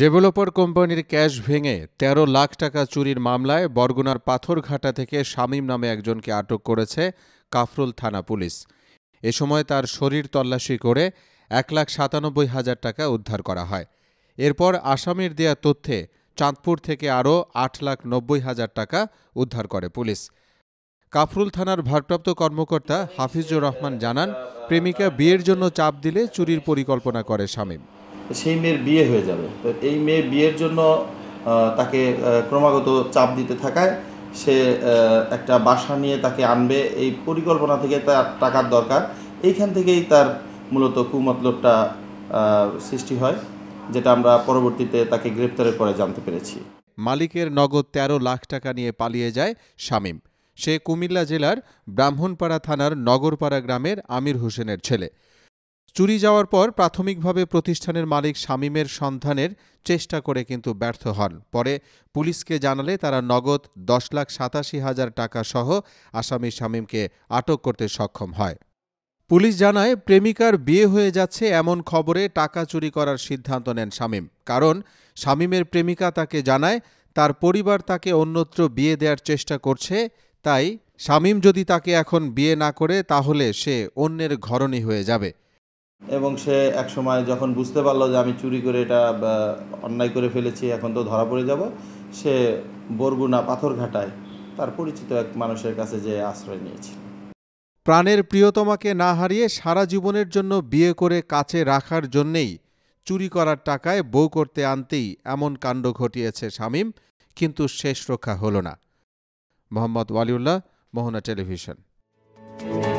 developer কোম্পানির cash ভেঙে ১৩ লাখ টাকা চুরির মামলায় বরগুনার পাথরঘাটা থেকে শামীম নামে একজনকে আটক করেছে কাফরুল থানা পুলিশ এ সময় তার শরীর তল্লাশি করে এক লাখ সাতানব্বই হাজার টাকা উদ্ধার করা হয় এরপর আসামির দেয়া তথ্যে চাঁদপুর থেকে আরও আট লাখ নব্বই হাজার টাকা উদ্ধার করে পুলিশ কাফরুল থানার ভারপ্রাপ্ত কর্মকর্তা হাফিজুর রহমান জানান প্রেমিকা বিয়ের জন্য চাপ দিলে চুরির পরিকল্পনা করে শামীম সেই মেয়ের বিয়ে হয়ে যাবে তো এই মেয়ে বিয়ের জন্য তাকে ক্রমাগত চাপ দিতে থাকায় সে একটা বাসা নিয়ে তাকে আনবে এই পরিকল্পনা থেকে তার টাকার দরকার এইখান থেকেই তার মূলত কুমতলবটা সৃষ্টি হয় যেটা আমরা পরবর্তীতে তাকে গ্রেপ্তারের পরে জানতে পেরেছি মালিকের নগদ ১৩ লাখ টাকা নিয়ে পালিয়ে যায় শামীম সে কুমিল্লা জেলার ব্রাহ্মণপাড়া থানার নগরপাড়া গ্রামের আমির হোসেনের ছেলে চুরি যাওয়ার পর প্রাথমিকভাবে প্রতিষ্ঠানের মালিক শামীমের সন্ধানের চেষ্টা করে কিন্তু ব্যর্থ হন পরে পুলিশকে জানালে তারা নগদ দশ লাখ সাতাশি হাজার টাকা সহ আসামি শামীমকে আটক করতে সক্ষম হয় পুলিশ জানায় প্রেমিকার বিয়ে হয়ে যাচ্ছে এমন খবরে টাকা চুরি করার সিদ্ধান্ত নেন শামীম কারণ শামীমের প্রেমিকা তাকে জানায় তার পরিবার তাকে অন্যত্র বিয়ে দেওয়ার চেষ্টা করছে তাই শামীম যদি তাকে এখন বিয়ে না করে তাহলে সে অন্যের ঘরণী হয়ে যাবে এবং সে এক সময় যখন বুঝতে পারলো যে আমি চুরি করে এটা অন্যায় করে ফেলেছি এখন তো ধরা পড়ে যাব সে বরগুনা পাথরঘাটায় তার পরিচিত এক মানুষের কাছে যে আশ্রয় নিয়েছিল প্রাণের প্রিয়তমাকে না হারিয়ে সারা জীবনের জন্য বিয়ে করে কাছে রাখার জন্যেই চুরি করার টাকায় বউ করতে আনতেই এমন কাণ্ড ঘটিয়েছে শামীম কিন্তু শেষ রক্ষা হল না মোহাম্মদ ওয়ালিউল্লাহ মোহনা টেলিভিশন